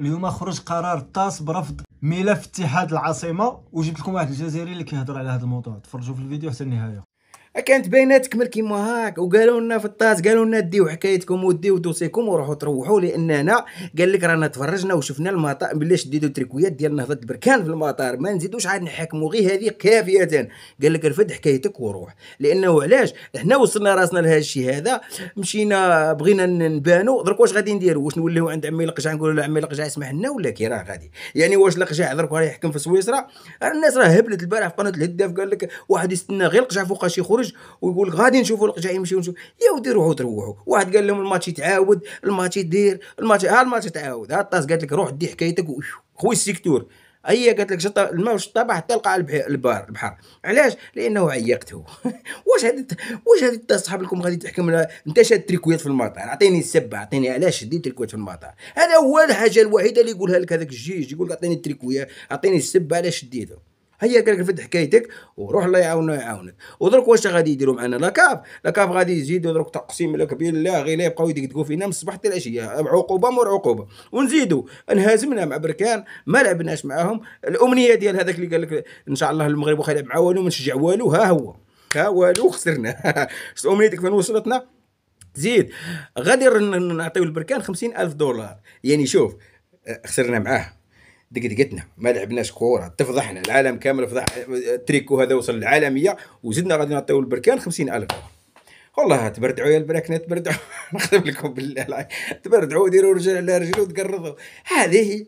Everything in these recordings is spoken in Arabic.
اليوم خرج قرار تاس برفض ملف اتحاد العاصمه وجبت لكم واحد الجزائري اللي كيهضر على هذا الموضوع تفرجوا في الفيديو حتى النهايه كانت بينات تكمل كيما هاك وقالوا لنا في الطاس قالوا لنا ديو حكايتكم وديو دوسيكم وروحوا تروحوا لاننا قال لك رانا تفرجنا وشفنا المطار بلي شديتو تريكويات ديال نهضه البركان في المطار ما نزيدوش عاد نحكموا غير هذه كافيه قال لك رفد حكايتك وروح لانه علاش احنا وصلنا راسنا لهذا الشيء هذا مشينا بغينا نبانو درك واش غادي نديروا واش نوليو عند عمي القجع نقولوا له عمي القجع اسمح لنا ولا كي راه غادي يعني واش القجع درك راه يحكم في سويسرا الناس راه هبلت البارح في قناه الهداف قال لك واحد يستنى غير القجع فوق شي يخرج ويقول غادي نشوفوا جاي يمشي ونشوف يا ودي روحوا تروحوا واحد قال لهم الماتش يتعاود الماتش يدير الماتش ها الماتش تعاود ها الطاس قالت لك روح دي حكايتك خوي السيكتور هي قالت لك شطه الماء والشطابه حتى لقى البحر البحر علاش لانه عيقته واش هذه واش هذه صاحب لكم غادي تحكم انت شاد تريكويات في المطار اعطيني السبع اعطيني علاش شديت تريكويات في المطار هذا هو الحاجه الوحيده اللي يقولها لك هذاك الجيش يقول لك اعطيني التريكويه اعطيني السبه علاش شديته هيا قال لك فد حكايتك وروح الله يعاونه يعاونك ودرك واش غادي يديروا معنا لاكاف لاكاف غادي يزيدوا درك تقسيم لك لا غير لا يبقاو يدقدقوا فينا من الصباح حتى العشيه عقوبه مور عقوبه ونزيدوا انهزمنا مع بركان ما لعبناش معاهم الامنيه ديال هذاك اللي قال لك ان شاء الله المغرب وخا يلعب مع والو ما نشجع والو ها هو ها والو خسرنا امنيتك فين وصلتنا زيد غادي نعطيو البركان 50000 دولار يعني شوف خسرنا معاه دقدقتنا ما لعبناش كوره تفضحنا العالم كامل فضح تريكو هذا وصل للعالميه وزدنا غادي نعطيو البركان 50000 والله تبردعوا يا البركان تبردعوا نخدم لكم بالله تبردعوا ديروا رجل على رجل وتقرضوا هذه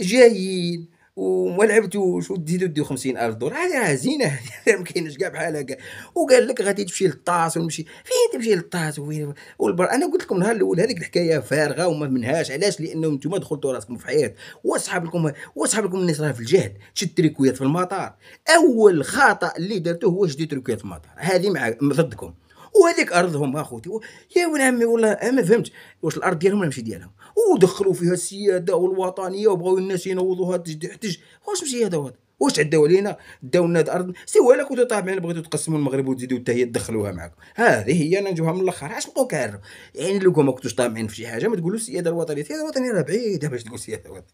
جايين وما لعبتوش تزيدو ديو 50000 دولار هذه راه زينه ما كاينش كاع بحال هكا وقال لك غادي تمشي للطاس ونمشي فين تمشي للطاس وين والبر انا قلت لكم النهار الاول هذيك الحكايه فارغه وما منهاش علاش لانه نتوما دخلتوا راسكم في حياه واصحاب لكم واصحاب لكم الناس راه في الجهل شد تريكويات في المطار اول خطا اللي درته هو شد تريكويات في المطار هذه مع ضدكم وهذيك ارضهم اخوتي يا ولا عمي والله ما فهمت واش الارض ديالهم ولا ماشي ديالهم ودخلوا فيها السياده والوطنيه وبغاو الناس ينوضوها تحتج واش ماشي هذا وهذا واش عداو علينا داو لنا الارض سوا لك كنتو طابعين بغيتو تقسموا المغرب وتزيدوا حتى هي تدخلوها معكم هذه هي انا نجيبها من الاخر علاش نبقاو كارو يعني لو ما كنتوش طامعين في شي حاجه ما تقولوش السياده الوطنيه السياده الوطنيه راه بعيده باش تقول سياده وطنيه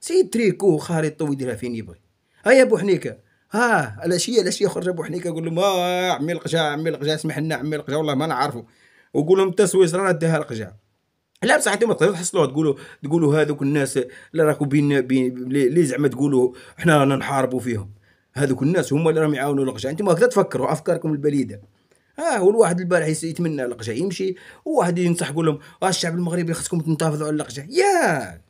سيد تريكو خريطته ويديرها فين يبغي ها يا بو حنيكه ها العشيه العشيه خرج ابو حنيكه يقول لهم اه عمي القجا عمي القجا اسمح لنا عمي القجا والله ما نعرفه وقول لهم التسويس راه داها القجا لا بصح انتم تقدروا تحصلوا تقولوا تقولوا هذوك الناس اللي راكو بين, بين لي زعما تقولوا احنا رانا نحاربوا فيهم هذوك الناس هما اللي راهم يعاونوا القشع انتم هكذا تفكروا افكاركم البليده اه والواحد البارح يتمنى القشع يمشي وواحد ينصح يقول لهم اه الشعب المغربي خصكم تنتفضوا على القشع يا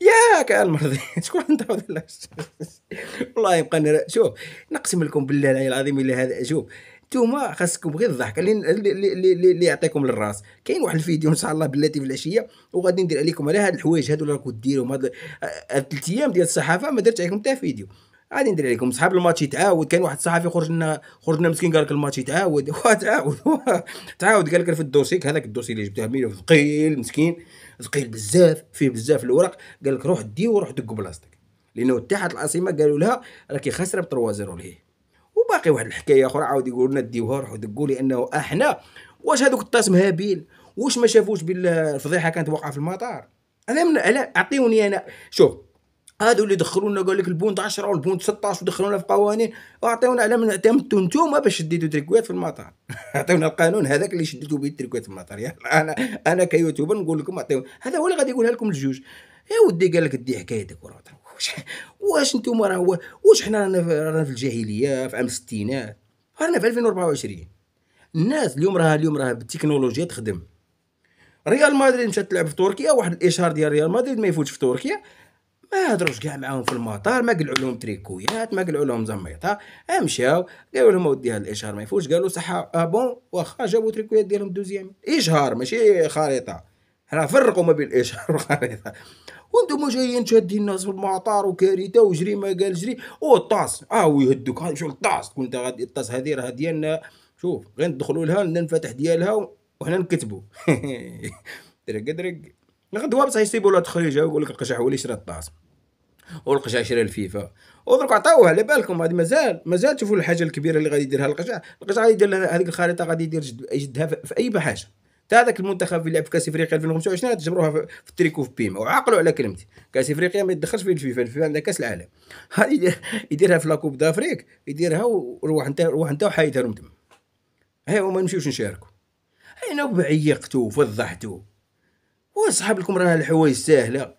ياك المرضي شكون نتعود والله يبقى شوف نقسم لكم بالله العلي العظيم الى هذا شوف نتوما خاصكم غير الضحك اللي يعطيكم للراس كاين واحد الفيديو ان شاء الله بلاتي في العشيه وغادي ندير عليكم على هاد الحوايج هادو اللي راكم ديرهم هاد ثلاث ايام ديال الصحافه ما درت عليكم حتى فيديو غادي ندير عليكم صحاب الماتش يتعاود كاين واحد الصحفي خرج لنا خرج لنا مسكين قال لك الماتش يتعاود وتعاود تعاود قال لك في الدوسيك هذاك الدوسي اللي جبته ميلو ثقيل مسكين ثقيل بزاف فيه بزاف الورق قال لك روح دي وروح دق بلاصتك لانه اتحاد العاصمه قالوا لها راكي خاسره ب 3 0 ليه وباقي واحد الحكايه اخرى عاود يقول لنا ديوها روحوا دقوا لانه احنا واش هذوك الطاسم هابيل واش ما شافوش بالفضيحه كانت واقعه في المطار انا من على اعطيوني انا شوف هادو اللي دخلوا لنا قال لك البوند 10 والبوند 16 ودخلونا في قوانين واعطيونا على من اعتمدتوا نتوما باش شديتوا تريكوات في المطار اعطيونا القانون هذاك اللي شديتوا به التريكوات في المطار يعني انا انا كيوتيوبر نقول لكم اعطيو هذا هو اللي غادي يقولها لكم الجوج يا ودي قال لك دي حكايتك وراه واش واش نتوما راه واش حنا رانا في الجاهليه في عام الستينات رانا في 2024 الناس اليوم راه اليوم راه بالتكنولوجيا تخدم ريال مدريد مشات تلعب في تركيا واحد الاشهار ديال ريال مدريد ما يفوتش في تركيا ما هضروش كاع معاهم في المطار ما قلعوا لهم تريكويات ما قلعوا لهم زميطه مشاو قالوا لهم اودي هذا الاشهار ما يفوتش قالوا صح بون آه واخا جابوا تريكويات ديالهم دوزيام اشهار ماشي خريطه حنا فرقوا ما بين الاشهار والخريطه وانتم جايين شادين الناس في المعطر وكارثه وجري ما قال جري او الطاس اه ويهدوك هاي شو الطاس كنت غادي الطاس هذه راه ديالنا شوف غير ندخلوا لها ننفتح ديالها وحنا نكتبوا درك درك غدوه بصح يسيبوا لها تخريجه ويقول لك القشع هو اللي شرا الطاس والقشع شرا الفيفا ودرك عطاوه على بالكم هذه مازال مازال تشوفوا الحاجه الكبيره اللي غادي يديرها القشع القشع غادي يدير هذيك الخريطه غادي يدير يجدها في اي حاجه هذاك المنتخب اللي لعب في كاس افريقيا 2025 تجبروها في التريكو في بيما وعقلوا على كلمتي كاس افريقيا ما يدخلش فيه الفيفا الفيفا عندها كاس العالم هذه يديرها في لاكوب دافريك يديرها وروح انت روح انت وحيدها لهم تما هي وما نمشيوش نشاركوا هنا بعيقتوا وفضحتوا وصحاب لكم راه الحوايج ساهله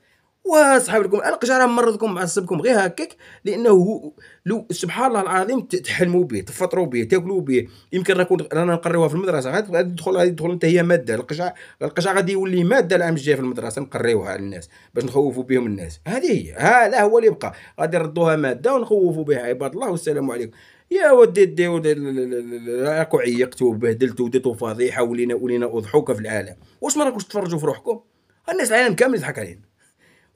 وصحاب لكم القجع راه مرضكم معصبكم غير هكاك لانه لو سبحان الله العظيم تحلموا به تفطروا به تاكلوا به يمكن راكم رانا نقريوها في المدرسه غادي تدخل غادي تدخل انت هي ماده القجع القجع غادي يولي ماده العام الجاي في المدرسه نقريوها للناس باش نخوفوا بهم الناس هذه هي هذا هو اللي يبقى غادي نردوها ماده ونخوفوا بها عباد الله والسلام عليكم يا ودي دي راكو عيقتوا وبهدلتوا وديتوا فضيحه ولينا ولينا اضحوكه في العالم واش ما راكوش تفرجوا في روحكم الناس العالم كامل يضحك علينا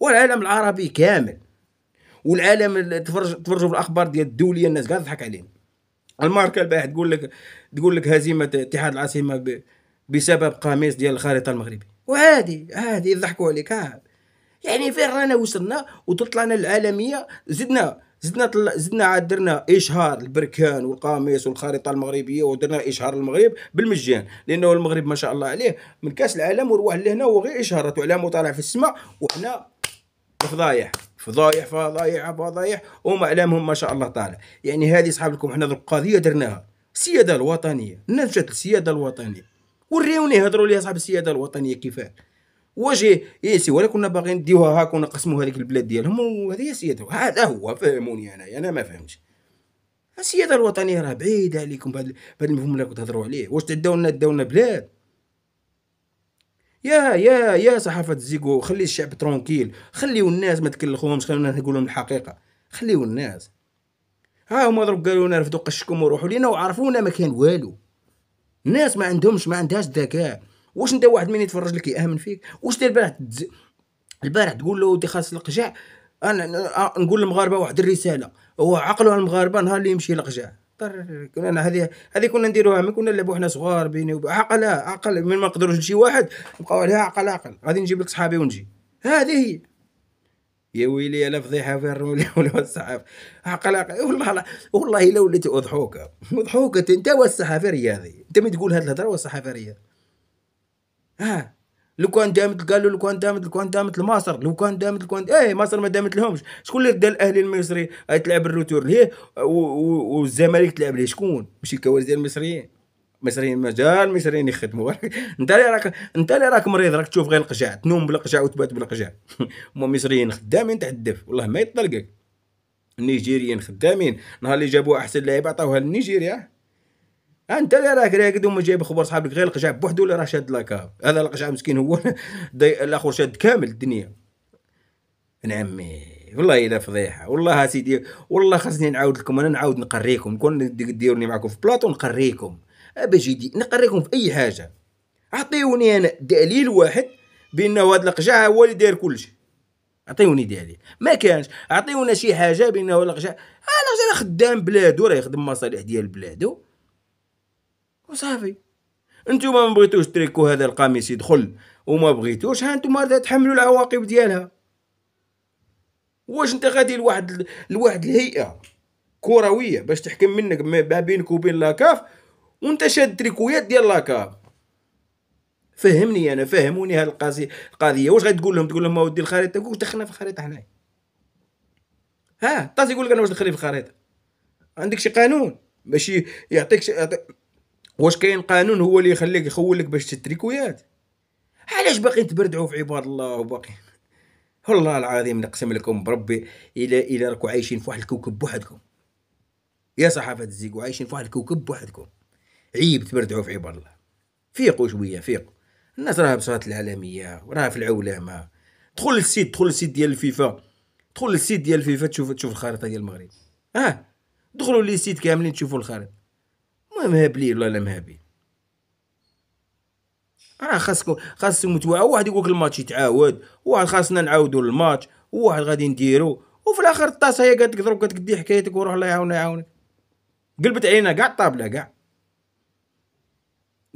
والعالم العربي كامل والعالم تفرج تفرجوا في الاخبار ديال الدوليه الناس قاعده تضحك علينا الماركه البارح تقول لك تقول لك هزيمه اتحاد العاصمه بسبب قميص ديال الخريطه المغربي وعادي عادي يضحكوا عليك ها يعني فين رانا وصلنا وتطلعنا العالميه زدنا زدنا طل... زدنا عاد درنا اشهار البركان والقميص والخريطه المغربيه ودرنا اشهار المغرب بالمجان لانه المغرب ما شاء الله عليه من كاس العالم وروح لهنا وغير اشهارات على طالع في السماء وحنا فضايح فضايح فضايح فضايح وما اعلامهم ما شاء الله طالع يعني هذه صحاب لكم احنا القضيه درناها السياده الوطنيه نجت السياده الوطنيه وريوني هضروا لي اصحاب السياده الوطنيه كيفاه واش ياسي ولا كنا باغيين نديوها هاك ونقسموا هذيك البلاد ديالهم وهذه هي السياده هذا هو فهموني انايا انا ما فهمتش السياده الوطنيه راه بعيده عليكم بهذا المفهوم اللي كنت تهضروا عليه واش تعداو لنا لنا بلاد يا يا يا صحافه زيكو خلي الشعب ترونكيل خليو الناس ما تكلخوهمش خلينا الناس لهم الحقيقه خليو الناس ها هما ضرب قالو لنا رفدو قشكم وروحوا لينا وعرفونا ما كان والو الناس ما عندهمش ما عندهاش ذكاء واش انت واحد من يتفرج لك يامن فيك واش انت البارح تز... البارح تقول له ودي خاص القجع انا نقول للمغاربه واحد الرساله هو على المغاربه نهار اللي يمشي لقجع اكثر كنا هذه هذه كنا نديروها ملي كنا نلعبوا حنا صغار بيني وب... عقل عقل من ما نقدروش نجي واحد نبقاو عليها عقل عقل غادي نجيب لك صحابي ونجي هذه هي يا ويلي انا فضيحه في الرمل والصحف عقل عقل والله والله لو وليت اضحوكه مضحوكه انت والصحافه رياضي انت ما تقول هذه الهضره والصحافه رياضي اه لو كان دامت قالوا لو كان دامت لو كان دامت لمصر لو كان دامت لو ايه مصر ما دامت لهمش شكون اللي دا الاهلي المصري تلعب الروتور ليه والزمالك تلعب ليه شكون ماشي الكوارث ديال المصريين مصريين مجال مصريين يخدموا انت اللي راك انت اللي راك مريض راك تشوف غير القجع تنوم بالقجع وتبات بالقجع هما مصريين خدامين تحت الدف والله ما يطلقك النيجيريين خدامين نهار اللي جابوا احسن لعيبه عطاوها لنيجيريا انت اللي راك راقد وما جايب خبر صحابك غير القجع بوحدو اللي راه شاد لاكاب هذا القجع مسكين هو الاخر شاد كامل الدنيا نعمي والله الا فضيحه والله سيدي والله خاصني نعاود لكم انا نعاود نقريكم كون ديروني معكم في بلاطو نقريكم ابي جدي نقريكم في اي حاجه اعطيوني انا دليل واحد بانه هذا القجع هو اللي داير كلشي اعطيوني دليل ما كانش اعطيونا شي حاجه بانه القجع القجع راه خدام بلادو راه يخدم مصالح ديال بلادو وصافي انتوما ما بغيتوش تريكو هذا القميص يدخل وما بغيتوش ها انتوما تحملوا العواقب ديالها واش انت غادي لواحد لواحد الهيئه كرويه باش تحكم منك ما بينك وبين لاكاف وانت شاد تريكويات ديال لاكاف فهمني انا فهموني هاد القضيه القضيه واش غتقول لهم تقول لهم ما ودي الخريطه واش دخلنا في الخريطه حنايا ها طاس يقول لك انا واش دخلني في الخريطه عندك شي قانون باش يعطيك شي... واش كاين قانون هو اللي يخليك يخولك باش تتريكويات علاش باقي تبردعوا في عباد الله وباقي والله العظيم نقسم لكم بربي الى الى راكو عايشين في واحد الكوكب بوحدكم يا صحافة الزيكو عايشين في واحد الكوكب بوحدكم عيب تبردعوا في عباد الله فيقوا شويه فيق الناس راها بصات العالميه وراها في العولمه دخل للسيت دخل للسيت ديال الفيفا دخل للسيت ديال الفيفا تشوف تشوف الخريطه ديال المغرب اه دخلوا سيت كاملين تشوفوا الخريطه مهبلين والله لا مهبلين راه خاصكم خاصكم متوعوا واحد يقولك الماتش يتعاود واحد خاصنا نعاودو الماتش وواحد غادي نديرو وفي الاخر الطاسه هي قالت لك ضرب قالت دي حكايتك وروح الله يعاونك يعاونك قلبت علينا كاع الطابله كاع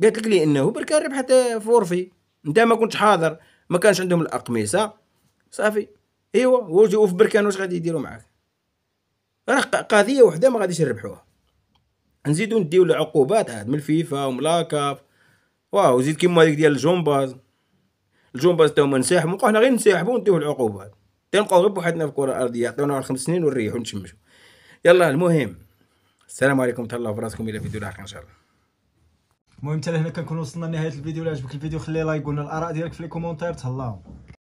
قالت لك لي انه برك ربحت فورفي انت ما كنتش حاضر ما كانش عندهم الاقميصه صافي ايوا وجهوا في بركان واش غادي يديروا معاك راه قضيه وحده ما غاديش يربحوها نزيدو نديو العقوبات عاد من الفيفا ومن لاكاف واو زيد كيما هذيك ديال الجومباز الجومباز تا هما نساحبو نبقاو حنا غير نساحبو ونديو العقوبات تنبقاو غير بوحدنا في الكره الارضيه عطيونا خمس سنين ونريحو ونتشمشوا يلا المهم السلام عليكم تهلاو في راسكم الى فيديو لاحق ان شاء الله المهم تا هنا كنكون وصلنا لنهايه الفيديو الا عجبك الفيديو خلي لايك قولنا الاراء ديالك في لي كومونتير تهلاو